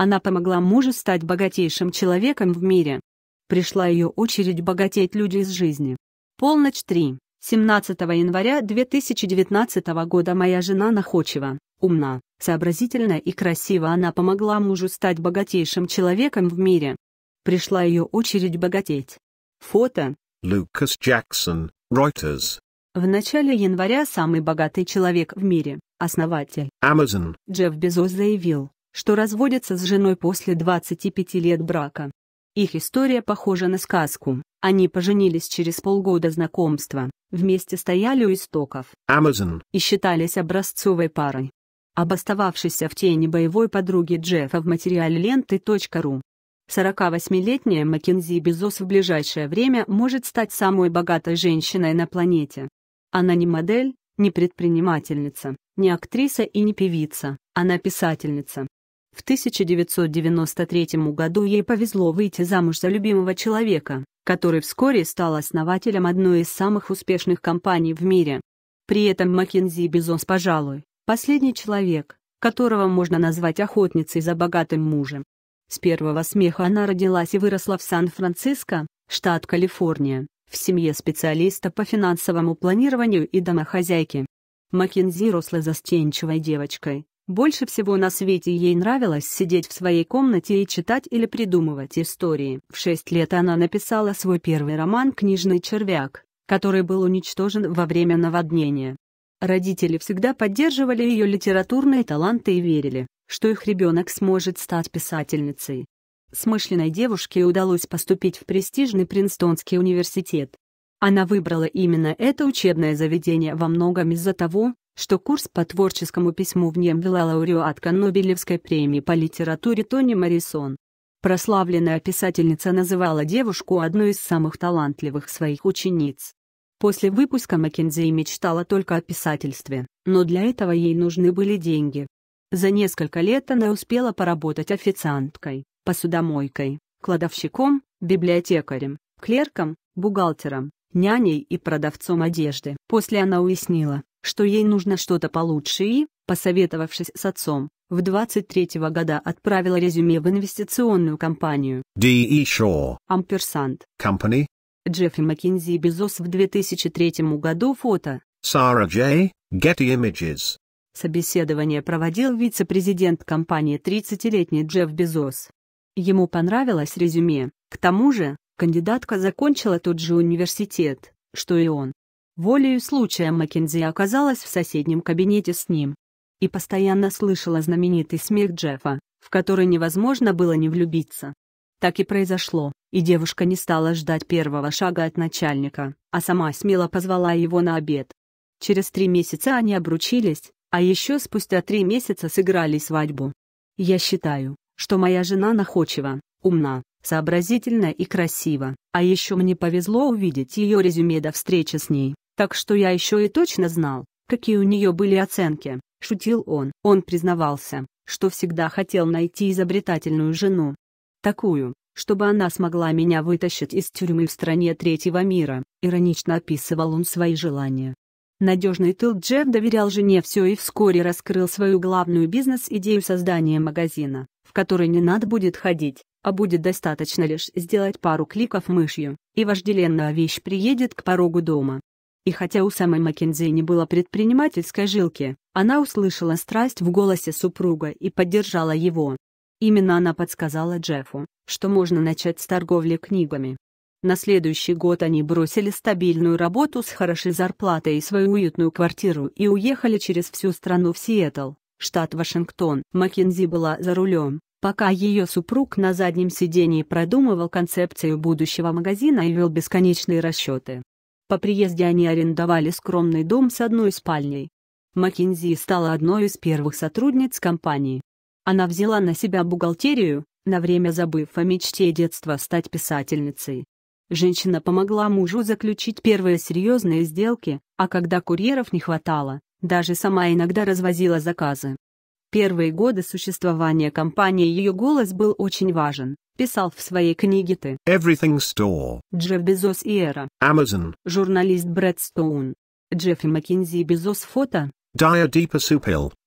Она помогла мужу стать богатейшим человеком в мире. Пришла ее очередь богатеть люди из жизни. Полночь 3. 17 января 2019 года моя жена находчива, умна, сообразительна и красива. Она помогла мужу стать богатейшим человеком в мире. Пришла ее очередь богатеть. Фото. Лукас Джексон, Reuters. В начале января самый богатый человек в мире, основатель Amazon, Джефф Безос заявил, что разводятся с женой после 25 лет брака. Их история похожа на сказку. Они поженились через полгода знакомства, вместе стояли у истоков Amazon. и считались образцовой парой. Обостававшийся в тени боевой подруги Джеффа в материале ленты.ру 48-летняя Маккензи Безос в ближайшее время может стать самой богатой женщиной на планете. Она не модель, не предпринимательница, не актриса и не певица, она писательница, в 1993 году ей повезло выйти замуж за любимого человека, который вскоре стал основателем одной из самых успешных компаний в мире. При этом Маккензи Бизонс, пожалуй, последний человек, которого можно назвать охотницей за богатым мужем. С первого смеха она родилась и выросла в Сан-Франциско, штат Калифорния, в семье специалиста по финансовому планированию и домохозяйки. Маккензи росла застенчивой девочкой, больше всего на свете ей нравилось сидеть в своей комнате и читать или придумывать истории. В шесть лет она написала свой первый роман «Книжный червяк», который был уничтожен во время наводнения. Родители всегда поддерживали ее литературные таланты и верили, что их ребенок сможет стать писательницей. Смышленной девушке удалось поступить в престижный Принстонский университет. Она выбрала именно это учебное заведение во многом из-за того, что курс по творческому письму в нем вела лауреатка Нобелевской премии по литературе Тони Моррисон. Прославленная писательница называла девушку одной из самых талантливых своих учениц. После выпуска Маккензи мечтала только о писательстве, но для этого ей нужны были деньги. За несколько лет она успела поработать официанткой, посудомойкой, кладовщиком, библиотекарем, клерком, бухгалтером, няней и продавцом одежды. После она уяснила, что ей нужно что-то получше и, посоветовавшись с отцом, в 23-го года отправила резюме в инвестиционную компанию D.E. Shaw Ampersand Company Джеффри Маккензи Безос в 2003 году фото Сара Джей, Getty Images Собеседование проводил вице-президент компании 30-летний Джефф Безос. Ему понравилось резюме, к тому же, кандидатка закончила тот же университет, что и он. Волею случая Маккензи оказалась в соседнем кабинете с ним. И постоянно слышала знаменитый смех Джеффа, в который невозможно было не влюбиться. Так и произошло, и девушка не стала ждать первого шага от начальника, а сама смело позвала его на обед. Через три месяца они обручились, а еще спустя три месяца сыграли свадьбу. Я считаю, что моя жена находчива, умна, сообразительна и красива, а еще мне повезло увидеть ее резюме до встречи с ней. Так что я еще и точно знал, какие у нее были оценки, шутил он. Он признавался, что всегда хотел найти изобретательную жену. Такую, чтобы она смогла меня вытащить из тюрьмы в стране третьего мира, иронично описывал он свои желания. Надежный тыл Джефф доверял жене все и вскоре раскрыл свою главную бизнес-идею создания магазина, в который не надо будет ходить, а будет достаточно лишь сделать пару кликов мышью, и вожделенная вещь приедет к порогу дома. И хотя у самой Маккензи не было предпринимательской жилки, она услышала страсть в голосе супруга и поддержала его. Именно она подсказала Джеффу, что можно начать с торговли книгами. На следующий год они бросили стабильную работу с хорошей зарплатой и свою уютную квартиру и уехали через всю страну в Сиэтл, штат Вашингтон. Маккензи была за рулем, пока ее супруг на заднем сидении продумывал концепцию будущего магазина и вел бесконечные расчеты. По приезде они арендовали скромный дом с одной спальней. Маккензи стала одной из первых сотрудниц компании. Она взяла на себя бухгалтерию, на время забыв о мечте детства стать писательницей. Женщина помогла мужу заключить первые серьезные сделки, а когда курьеров не хватало, даже сама иногда развозила заказы. Первые годы существования компании ее голос был очень важен, писал в своей книге «Ты». Everything Store. Джефф Безос и Эра. Amazon. Журналист Брэд Стоун. Джефф и Маккензи Безос фото. Dia Deepa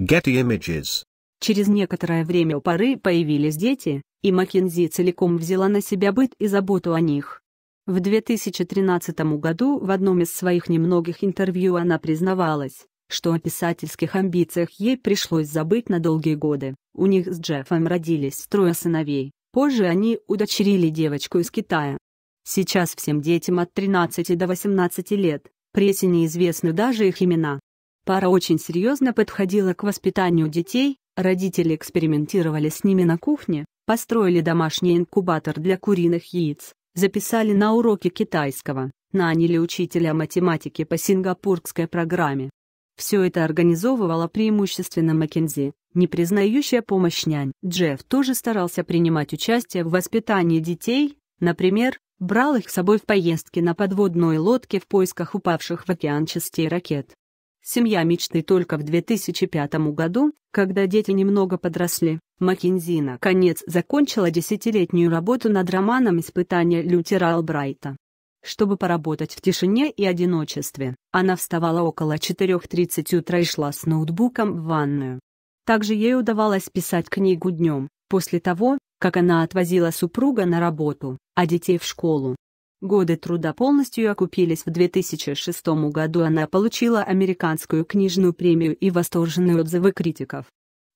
Getty Images. Через некоторое время у пары появились дети, и Маккензи целиком взяла на себя быт и заботу о них. В 2013 году в одном из своих немногих интервью она признавалась, что о писательских амбициях ей пришлось забыть на долгие годы. У них с Джеффом родились трое сыновей, позже они удочерили девочку из Китая. Сейчас всем детям от 13 до 18 лет, прессе неизвестны даже их имена. Пара очень серьезно подходила к воспитанию детей, родители экспериментировали с ними на кухне, построили домашний инкубатор для куриных яиц, записали на уроки китайского, наняли учителя математики по сингапурской программе, все это организовывала преимущественно Маккензи, не признающая помощь нянь. Джефф тоже старался принимать участие в воспитании детей, например, брал их с собой в поездки на подводной лодке в поисках упавших в океан частей ракет. Семья мечты только в 2005 году, когда дети немного подросли, Маккензи наконец закончила десятилетнюю работу над романом испытания Лютера Албрайта» чтобы поработать в тишине и одиночестве. Она вставала около 4.30 утра и шла с ноутбуком в ванную. Также ей удавалось писать книгу днем, после того, как она отвозила супруга на работу, а детей в школу. Годы труда полностью окупились в 2006 году она получила американскую книжную премию и восторженные отзывы критиков.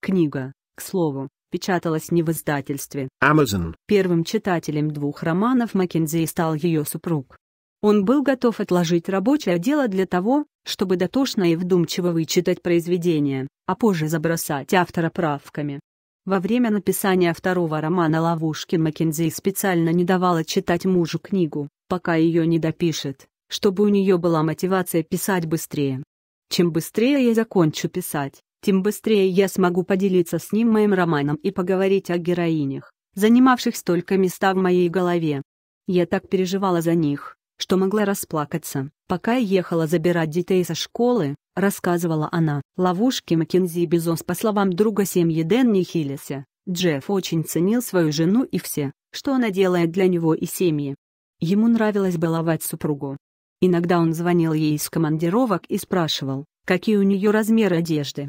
Книга, к слову, печаталась не в издательстве. Amazon. Первым читателем двух романов Маккензи стал ее супруг. Он был готов отложить рабочее дело для того, чтобы дотошно и вдумчиво вычитать произведение, а позже забросать автора правками. Во время написания второго романа «Ловушки» Маккензи специально не давала читать мужу книгу, пока ее не допишет, чтобы у нее была мотивация писать быстрее. Чем быстрее я закончу писать, тем быстрее я смогу поделиться с ним моим романом и поговорить о героинях, занимавших столько места в моей голове. Я так переживала за них, что могла расплакаться. Пока я ехала забирать детей со школы, рассказывала она, ловушки Маккензи Бизонс по словам друга семьи Дэнни Хиллиса, Джефф очень ценил свою жену и все, что она делает для него и семьи. Ему нравилось баловать супругу. Иногда он звонил ей из командировок и спрашивал, какие у нее размеры одежды.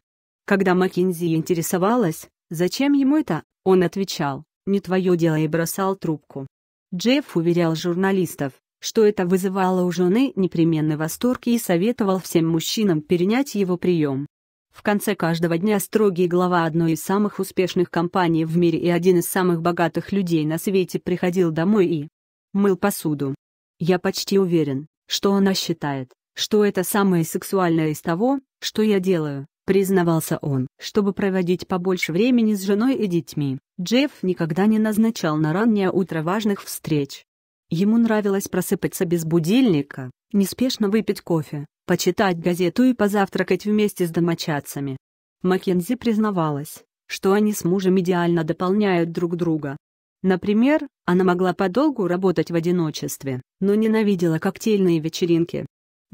Когда Маккензи интересовалась, зачем ему это, он отвечал, не твое дело и бросал трубку. Джефф уверял журналистов, что это вызывало у жены непременный восторг и советовал всем мужчинам перенять его прием. В конце каждого дня строгий глава одной из самых успешных компаний в мире и один из самых богатых людей на свете приходил домой и мыл посуду. Я почти уверен, что она считает, что это самое сексуальное из того, что я делаю, признавался он. Чтобы проводить побольше времени с женой и детьми, Джефф никогда не назначал на раннее утро важных встреч. Ему нравилось просыпаться без будильника, неспешно выпить кофе, почитать газету и позавтракать вместе с домочадцами. Маккензи признавалась, что они с мужем идеально дополняют друг друга. Например, она могла подолгу работать в одиночестве, но ненавидела коктейльные вечеринки,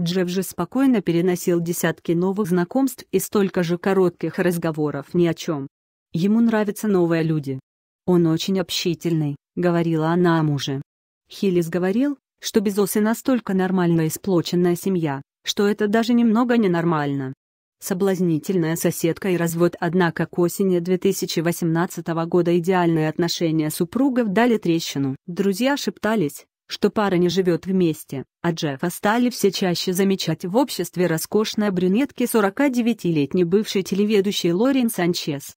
Джефф же спокойно переносил десятки новых знакомств и столько же коротких разговоров ни о чем. Ему нравятся новые люди. «Он очень общительный», — говорила она о муже. Хиллис говорил, что Безосы настолько нормальная и сплоченная семья, что это даже немного ненормально. Соблазнительная соседка и развод Однако к осени 2018 года идеальные отношения супругов дали трещину. Друзья шептались, что пара не живет вместе, а Джеффа стали все чаще замечать в обществе роскошной брюнетки 49-летней бывшей телеведущей Лорен Санчес.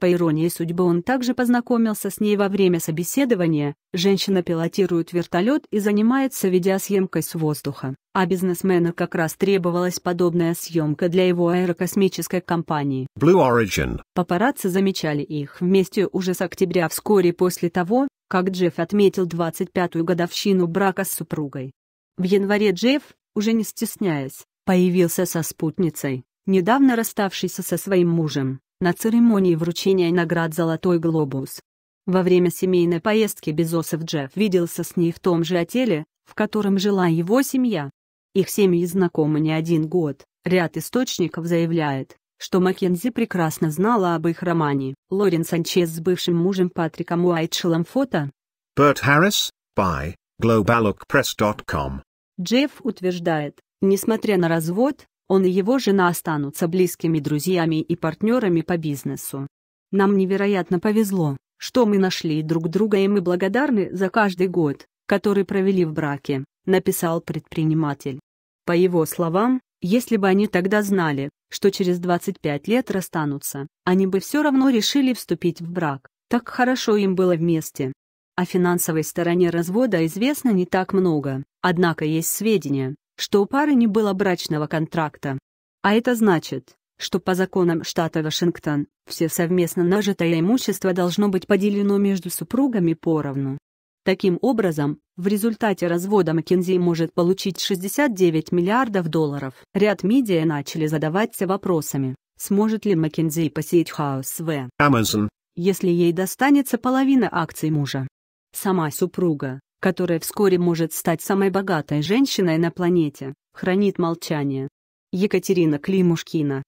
По иронии судьбы он также познакомился с ней во время собеседования. Женщина пилотирует вертолет и занимается видеосъемкой с воздуха. А бизнесмену как раз требовалась подобная съемка для его аэрокосмической компании. Blue Origin. Папарацци замечали их вместе уже с октября вскоре после того, как Джефф отметил 25-ю годовщину брака с супругой. В январе Джефф, уже не стесняясь, появился со спутницей, недавно расставшейся со своим мужем на церемонии вручения наград «Золотой глобус». Во время семейной поездки Безосов Джефф виделся с ней в том же отеле, в котором жила его семья. Их семьи знакомы не один год, ряд источников заявляет, что Маккензи прекрасно знала об их романе. Лорен Санчес с бывшим мужем Патриком Уайтшелом фото. Берт Харрис, by globallookpress.com Джефф утверждает, несмотря на развод, он и его жена останутся близкими друзьями и партнерами по бизнесу. Нам невероятно повезло, что мы нашли друг друга и мы благодарны за каждый год, который провели в браке», — написал предприниматель. По его словам, если бы они тогда знали, что через 25 лет расстанутся, они бы все равно решили вступить в брак, так хорошо им было вместе. О финансовой стороне развода известно не так много, однако есть сведения, что у пары не было брачного контракта. А это значит, что по законам штата Вашингтон, все совместно нажитое имущество должно быть поделено между супругами поровну. Таким образом, в результате развода Маккензи может получить 69 миллиардов долларов. Ряд медиа начали задаваться вопросами, сможет ли Маккензи посеять хаос в Amazon, если ей достанется половина акций мужа. Сама супруга, которая вскоре может стать самой богатой женщиной на планете, хранит молчание. Екатерина Климушкина